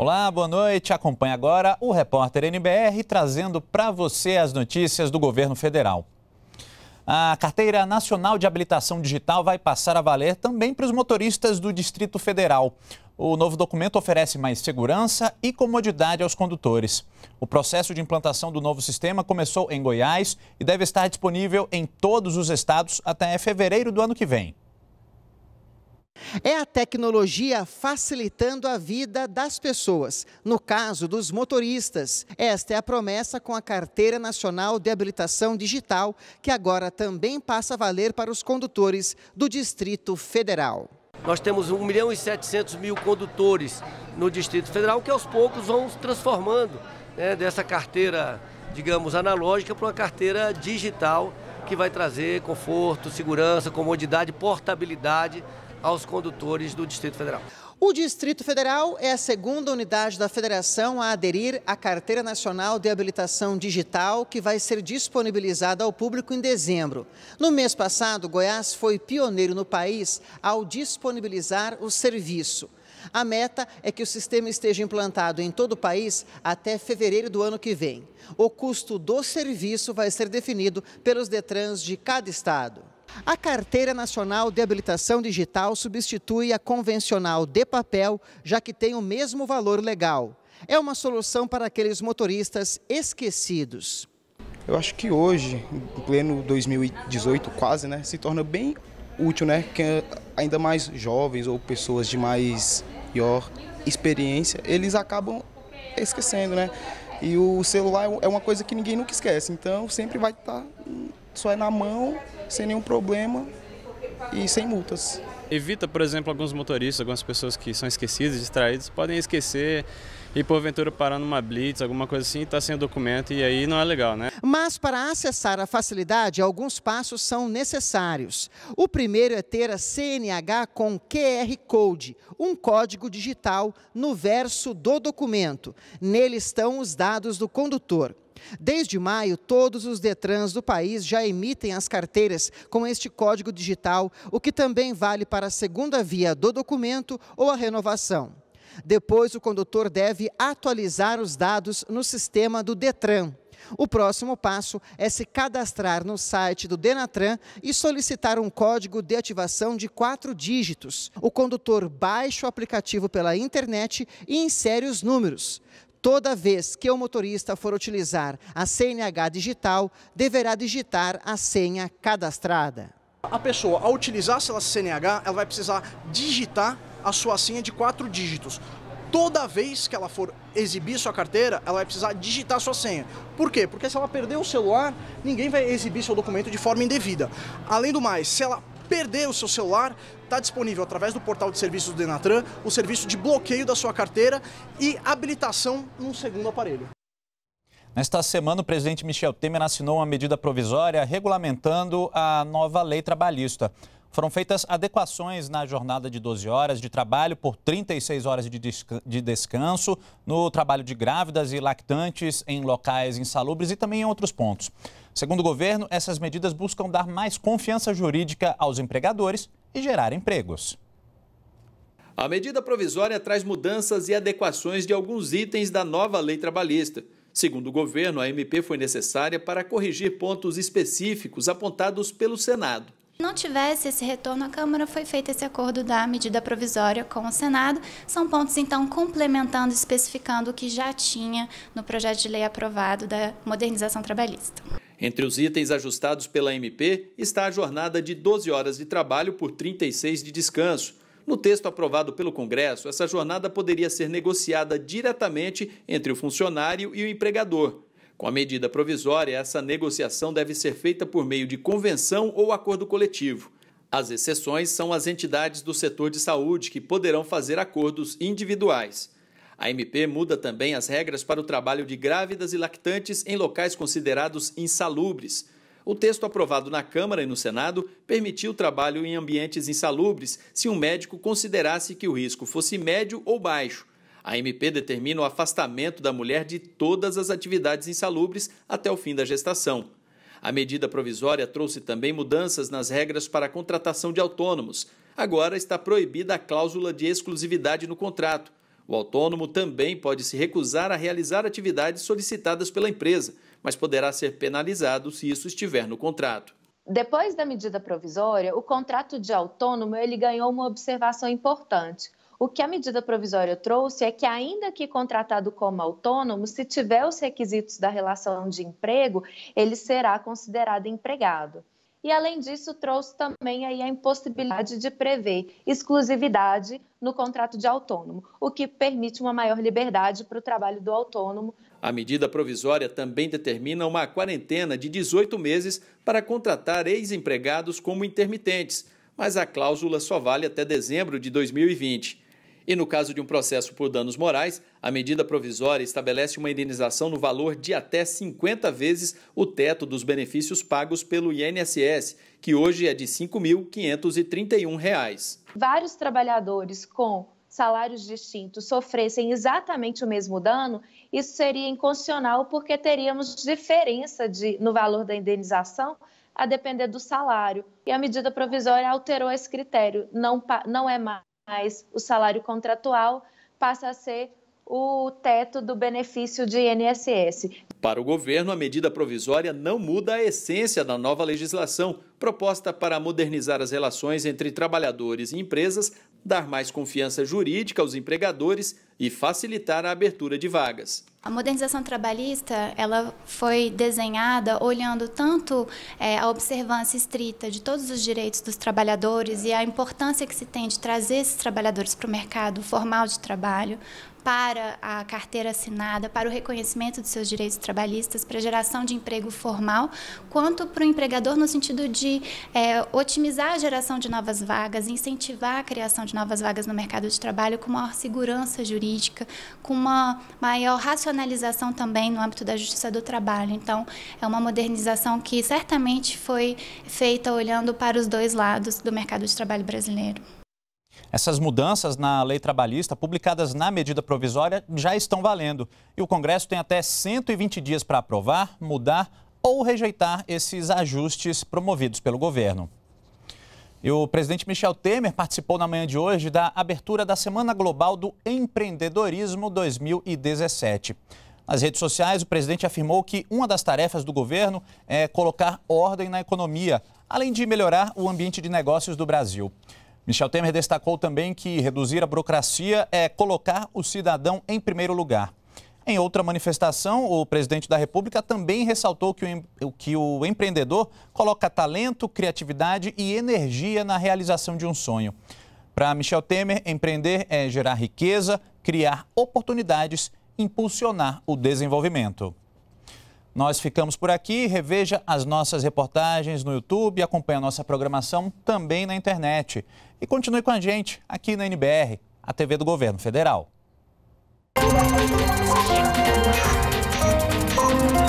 Olá, boa noite. Acompanhe agora o repórter NBR trazendo para você as notícias do governo federal. A Carteira Nacional de Habilitação Digital vai passar a valer também para os motoristas do Distrito Federal. O novo documento oferece mais segurança e comodidade aos condutores. O processo de implantação do novo sistema começou em Goiás e deve estar disponível em todos os estados até fevereiro do ano que vem. É a tecnologia facilitando a vida das pessoas, no caso dos motoristas. Esta é a promessa com a Carteira Nacional de Habilitação Digital, que agora também passa a valer para os condutores do Distrito Federal. Nós temos 1 milhão e 700 mil condutores no Distrito Federal que aos poucos vão se transformando né, dessa carteira, digamos, analógica para uma carteira digital que vai trazer conforto, segurança, comodidade, portabilidade aos condutores do Distrito Federal. O Distrito Federal é a segunda unidade da federação a aderir à Carteira Nacional de Habilitação Digital, que vai ser disponibilizada ao público em dezembro. No mês passado, Goiás foi pioneiro no país ao disponibilizar o serviço. A meta é que o sistema esteja implantado em todo o país até fevereiro do ano que vem. O custo do serviço vai ser definido pelos Detrans de cada estado. A Carteira Nacional de Habilitação Digital substitui a convencional de papel, já que tem o mesmo valor legal. É uma solução para aqueles motoristas esquecidos. Eu acho que hoje, em pleno 2018 quase, né, se torna bem útil, né, que ainda mais jovens ou pessoas de mais maior experiência, eles acabam esquecendo, né? E o celular é uma coisa que ninguém nunca esquece, então sempre vai estar só é na mão, sem nenhum problema e sem multas. Evita, por exemplo, alguns motoristas, algumas pessoas que são esquecidas, distraídas, podem esquecer e porventura parar numa blitz, alguma coisa assim, está sem o documento e aí não é legal, né? Mas para acessar a facilidade, alguns passos são necessários. O primeiro é ter a CNH com QR Code, um código digital no verso do documento. Nele estão os dados do condutor. Desde maio, todos os Detrans do país já emitem as carteiras com este código digital, o que também vale para a segunda via do documento ou a renovação. Depois, o condutor deve atualizar os dados no sistema do Detran. O próximo passo é se cadastrar no site do Denatran e solicitar um código de ativação de quatro dígitos. O condutor baixa o aplicativo pela internet e insere os números. Toda vez que o motorista for utilizar a CNH digital, deverá digitar a senha cadastrada. A pessoa, ao utilizar a CNH, ela vai precisar digitar a sua senha de quatro dígitos. Toda vez que ela for exibir sua carteira, ela vai precisar digitar sua senha. Por quê? Porque se ela perder o celular, ninguém vai exibir seu documento de forma indevida. Além do mais, se ela perder o seu celular, está disponível através do portal de serviços do Denatran o serviço de bloqueio da sua carteira e habilitação num segundo aparelho. Nesta semana, o presidente Michel Temer assinou uma medida provisória regulamentando a nova lei trabalhista. Foram feitas adequações na jornada de 12 horas de trabalho por 36 horas de descanso, no trabalho de grávidas e lactantes em locais insalubres e também em outros pontos. Segundo o governo, essas medidas buscam dar mais confiança jurídica aos empregadores e gerar empregos. A medida provisória traz mudanças e adequações de alguns itens da nova lei trabalhista. Segundo o governo, a MP foi necessária para corrigir pontos específicos apontados pelo Senado. Não tivesse esse retorno à Câmara, foi feito esse acordo da medida provisória com o Senado. São pontos, então, complementando e especificando o que já tinha no projeto de lei aprovado da modernização trabalhista. Entre os itens ajustados pela MP está a jornada de 12 horas de trabalho por 36 de descanso. No texto aprovado pelo Congresso, essa jornada poderia ser negociada diretamente entre o funcionário e o empregador. Com a medida provisória, essa negociação deve ser feita por meio de convenção ou acordo coletivo. As exceções são as entidades do setor de saúde que poderão fazer acordos individuais. A MP muda também as regras para o trabalho de grávidas e lactantes em locais considerados insalubres. O texto aprovado na Câmara e no Senado permitiu o trabalho em ambientes insalubres se um médico considerasse que o risco fosse médio ou baixo. A MP determina o afastamento da mulher de todas as atividades insalubres até o fim da gestação. A medida provisória trouxe também mudanças nas regras para a contratação de autônomos. Agora está proibida a cláusula de exclusividade no contrato, o autônomo também pode se recusar a realizar atividades solicitadas pela empresa, mas poderá ser penalizado se isso estiver no contrato. Depois da medida provisória, o contrato de autônomo ele ganhou uma observação importante. O que a medida provisória trouxe é que, ainda que contratado como autônomo, se tiver os requisitos da relação de emprego, ele será considerado empregado e, além disso, trouxe também aí a impossibilidade de prever exclusividade no contrato de autônomo, o que permite uma maior liberdade para o trabalho do autônomo. A medida provisória também determina uma quarentena de 18 meses para contratar ex-empregados como intermitentes, mas a cláusula só vale até dezembro de 2020. E no caso de um processo por danos morais, a medida provisória estabelece uma indenização no valor de até 50 vezes o teto dos benefícios pagos pelo INSS, que hoje é de R$ 5.531. Vários trabalhadores com salários distintos sofressem exatamente o mesmo dano, isso seria inconstitucional porque teríamos diferença de, no valor da indenização a depender do salário. E a medida provisória alterou esse critério, não, não é mais mais o salário contratual passa a ser o teto do benefício de INSS. Para o governo, a medida provisória não muda a essência da nova legislação proposta para modernizar as relações entre trabalhadores e empresas, dar mais confiança jurídica aos empregadores e facilitar a abertura de vagas. A modernização trabalhista ela foi desenhada olhando tanto é, a observância estrita de todos os direitos dos trabalhadores e a importância que se tem de trazer esses trabalhadores para o mercado formal de trabalho, para a carteira assinada, para o reconhecimento dos seus direitos trabalhistas, para a geração de emprego formal, quanto para o empregador no sentido de é, otimizar a geração de novas vagas, incentivar a criação de novas vagas no mercado de trabalho com maior segurança jurídica jurídica, com uma maior racionalização também no âmbito da justiça do trabalho. Então, é uma modernização que certamente foi feita olhando para os dois lados do mercado de trabalho brasileiro. Essas mudanças na lei trabalhista, publicadas na medida provisória, já estão valendo. E o Congresso tem até 120 dias para aprovar, mudar ou rejeitar esses ajustes promovidos pelo governo. E o presidente Michel Temer participou na manhã de hoje da abertura da Semana Global do Empreendedorismo 2017. Nas redes sociais, o presidente afirmou que uma das tarefas do governo é colocar ordem na economia, além de melhorar o ambiente de negócios do Brasil. Michel Temer destacou também que reduzir a burocracia é colocar o cidadão em primeiro lugar. Em outra manifestação, o presidente da República também ressaltou que o, que o empreendedor coloca talento, criatividade e energia na realização de um sonho. Para Michel Temer, empreender é gerar riqueza, criar oportunidades, impulsionar o desenvolvimento. Nós ficamos por aqui. Reveja as nossas reportagens no YouTube, acompanhe a nossa programação também na internet. E continue com a gente aqui na NBR, a TV do Governo Federal. Thank you.